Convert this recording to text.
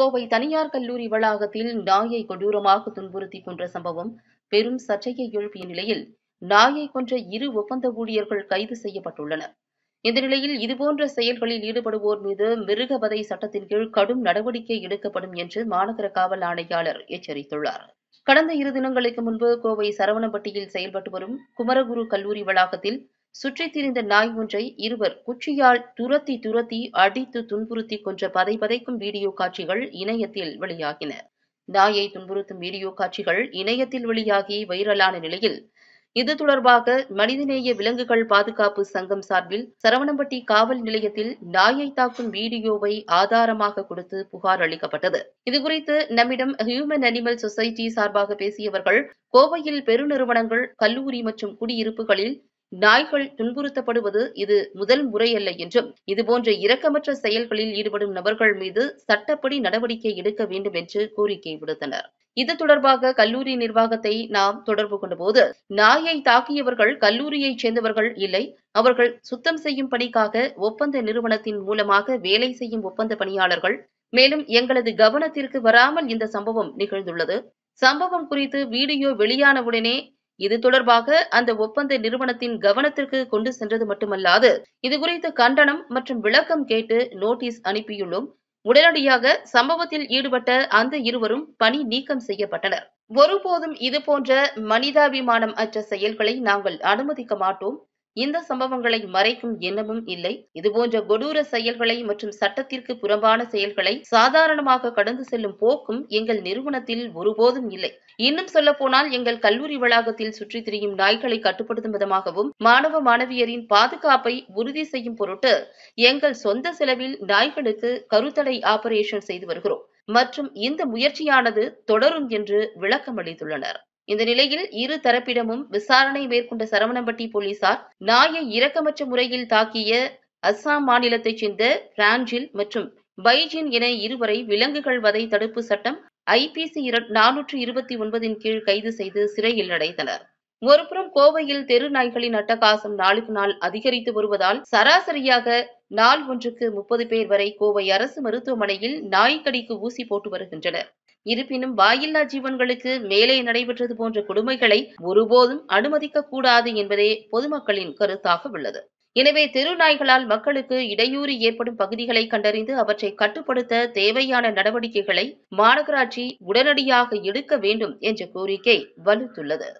கோவை தனியார் கல்லூரி வளாகத்தில் நாயை கொடூரமாக துன்புறுத்தி கொன்ற சம்பவம் பெரும் சர்ச்சையை எழுப்பிய நிலையில் நாயை கொன்ற இரு ஒப்பந்த ஊழியர்கள் கைது செய்யப்பட்டுள்ளனர் இந்த நிலையில் இதுபோன்ற செயல்களில் ஈடுபடுவோர் மீது மிருகவதை சட்டத்தின் கீழ் கடும் நடவடிக்கை எடுக்கப்படும் என்று மாநகர காவல் ஆணையாளர் எச்சரித்துள்ளார் கடந்த இரு தினங்களுக்கு முன்பு கோவை சரவணம்பட்டியில் செயல்பட்டு வரும் குமரகுரு கல்லூரி வளாகத்தில் சுற்றித் திரிந்த நாய் ஒன்றை இருவர் குச்சியால் துரத்தி துரத்தி அடித்து துன்புறுத்தி கொன்ற பதைபதைக்கும் வீடியோ காட்சிகள் இணையத்தில் வெளியாகின நாயை துன்புறுத்தும் வீடியோ காட்சிகள் இணையத்தில் வெளியாகி வைரலான நிலையில் இது தொடர்பாக மனிதநேய விலங்குகள் பாதுகாப்பு சங்கம் சார்பில் சரவணம்பட்டி காவல் நிலையத்தில் நாயை தாக்கும் வீடியோவை ஆதாரமாக கொடுத்து புகார் அளிக்கப்பட்டது இதுகுறித்து நம்மிடம் ஹியூமன் அனிமல் சொசைட்டி சார்பாக பேசியவர்கள் கோவையில் பெருநிறுவனங்கள் கல்லூரி மற்றும் குடியிருப்புகளில் நாய்கள் துன்புறுத்தப்படுவது இது முதல் முறையல்ல என்றும் இதுபோன்ற இரக்கமற்ற செயல்களில் ஈடுபடும் நபர்கள் மீது சட்டப்படி நடவடிக்கை எடுக்க வேண்டும் என்று கோரிக்கை விடுத்தனர் இது தொடர்பாக கல்லூரி நிர்வாகத்தை நாம் தொடர்பு கொண்டபோது நாயை தாக்கியவர்கள் கல்லூரியைச் சேர்ந்தவர்கள் இல்லை அவர்கள் சுத்தம் செய்யும் பணிக்காக ஒப்பந்த நிறுவனத்தின் மூலமாக வேலை செய்யும் ஒப்பந்த பணியாளர்கள் மேலும் எங்களது கவனத்திற்கு வராமல் இந்த சம்பவம் நிகழ்ந்துள்ளது சம்பவம் குறித்து வீடியோ வெளியானவுடனே இது தொடர்பாக அந்த ஒப்பந்த நிறுவனத்தின் கவனத்திற்கு கொண்டு சென்றது மட்டுமல்லாது இதுகுறித்த கண்டனம் மற்றும் விளக்கம் கேட்டு நோட்டீஸ் அனுப்பியுள்ளோம் உடனடியாக சம்பவத்தில் ஈடுபட்ட அந்த இருவரும் பணி நீக்கம் செய்யப்பட்டனர் ஒருபோதும் இதுபோன்ற மனிதாபிமானம் அற்ற செயல்களை நாங்கள் அனுமதிக்க மாட்டோம் இந்த சம்பவங்களை மறைக்கும் எண்ணமும் இல்லை இதுபோன்ற கொடூர செயல்களை மற்றும் சட்டத்திற்கு புறம்பான செயல்களை சாதாரணமாக கடந்து செல்லும் போக்கும் எங்கள் நிறுவனத்தில் ஒருபோதும் இல்லை இன்னும் சொல்ல போனால் எங்கள் கல்லூரி வளாகத்தில் சுற்றித் திரியும் நாய்களை கட்டுப்படுத்தும் விதமாகவும் மாணவ மாணவியரின் பாதுகாப்பை உறுதி செய்யும் பொருட்டு எங்கள் சொந்த செலவில் நாய்களுக்கு கருத்தடை ஆபரேஷன் செய்து வருகிறோம் மற்றும் இந்த முயற்சியானது தொடரும் என்று விளக்கமளித்துள்ளனர் இந்த நிலையில் இரு தரப்பிடமும் விசாரணை மேற்கொண்ட சரவணம்பட்டி போலீசார் நாயை இரக்கமற்ற முறையில் தாக்கிய அஸ்ஸாம் மாநிலத்தைச் சேர்ந்த பிரான்ஜில் மற்றும் பைஜின் என இருவரை விலங்குகள் வதை தடுப்பு சட்டம் ஐபிசி நானூற்று இருபத்தி ஒன்பதின் கீழ் கைது செய்து சிறையில் அடைத்தனர் ஒருபுறம் கோவையில் தெரு நாய்களின் அட்டகாசம் நாளுக்கு நாள் அதிகரித்து வருவதால் சராசரியாக நாள் ஒன்றுக்கு முப்பது பேர் வரை கோவை அரசு மருத்துவமனையில் நாய்க்கடிக்கு ஊசி போட்டு வருகின்றனர் இருப்பினும் வாயில்லா ஜீவன்களுக்கு மேலே நடைபெற்றது போன்ற கொடுமைகளை ஒருபோதும் அனுமதிக்க கூடாது என்பதே பொதுமக்களின் கருத்தாக உள்ளது எனவே தெரு நாய்களால் மக்களுக்கு இடையூறு ஏற்படும் பகுதிகளை கண்டறிந்து அவற்றை கட்டுப்படுத்த தேவையான நடவடிக்கைகளை மாநகராட்சி உடனடியாக எடுக்க வேண்டும் என்ற கோரிக்கை வலுத்துள்ளது